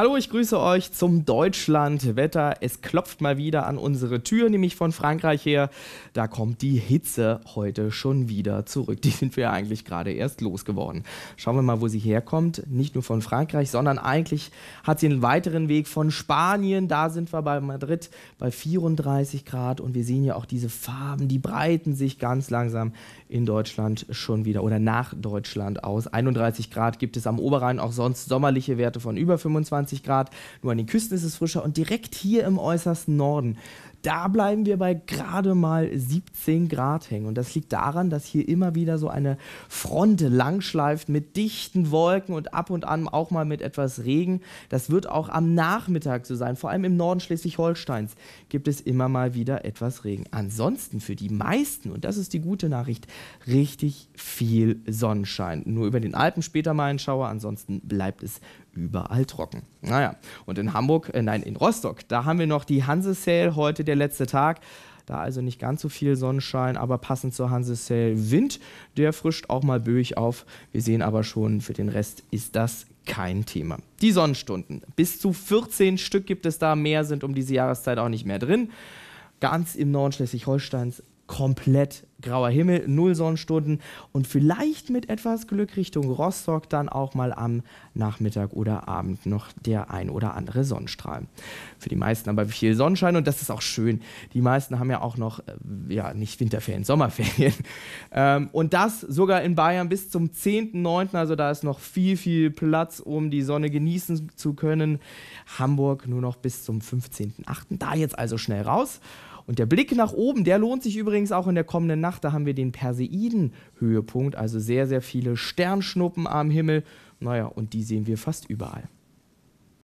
Hallo, ich grüße euch zum Deutschlandwetter. Es klopft mal wieder an unsere Tür, nämlich von Frankreich her. Da kommt die Hitze heute schon wieder zurück. Die sind wir ja eigentlich gerade erst losgeworden. Schauen wir mal, wo sie herkommt. Nicht nur von Frankreich, sondern eigentlich hat sie einen weiteren Weg von Spanien. Da sind wir bei Madrid bei 34 Grad und wir sehen ja auch diese Farben, die breiten sich ganz langsam in Deutschland schon wieder oder nach Deutschland aus. 31 Grad gibt es am Oberrhein, auch sonst sommerliche Werte von über 25. 25 Grad. Nur an den Küsten ist es frischer und direkt hier im äußersten Norden da bleiben wir bei gerade mal 17 Grad hängen. Und das liegt daran, dass hier immer wieder so eine Front langschleift mit dichten Wolken und ab und an auch mal mit etwas Regen. Das wird auch am Nachmittag so sein. Vor allem im Norden Schleswig-Holsteins gibt es immer mal wieder etwas Regen. Ansonsten für die meisten, und das ist die gute Nachricht, richtig viel Sonnenschein. Nur über den Alpen später mal ein Schauer, ansonsten bleibt es überall trocken. Naja, und in Hamburg, äh, nein, in Rostock, da haben wir noch die Hanse Sale heute der letzte Tag. Da also nicht ganz so viel Sonnenschein, aber passend zur Hanse Sail Wind, der frischt auch mal böig auf. Wir sehen aber schon, für den Rest ist das kein Thema. Die Sonnenstunden. Bis zu 14 Stück gibt es da. Mehr sind um diese Jahreszeit auch nicht mehr drin. Ganz im Norden Schleswig-Holsteins komplett grauer Himmel, null Sonnenstunden und vielleicht mit etwas Glück Richtung Rostock dann auch mal am Nachmittag oder Abend noch der ein oder andere Sonnenstrahl. Für die meisten aber viel Sonnenschein und das ist auch schön. Die meisten haben ja auch noch, äh, ja, nicht Winterferien, Sommerferien. Ähm, und das sogar in Bayern bis zum 10.9., also da ist noch viel, viel Platz, um die Sonne genießen zu können. Hamburg nur noch bis zum 15.8., da jetzt also schnell raus. Und der Blick nach oben, der lohnt sich übrigens auch in der kommenden Nacht. Da haben wir den Perseiden-Höhepunkt, also sehr, sehr viele Sternschnuppen am Himmel. Naja, und die sehen wir fast überall.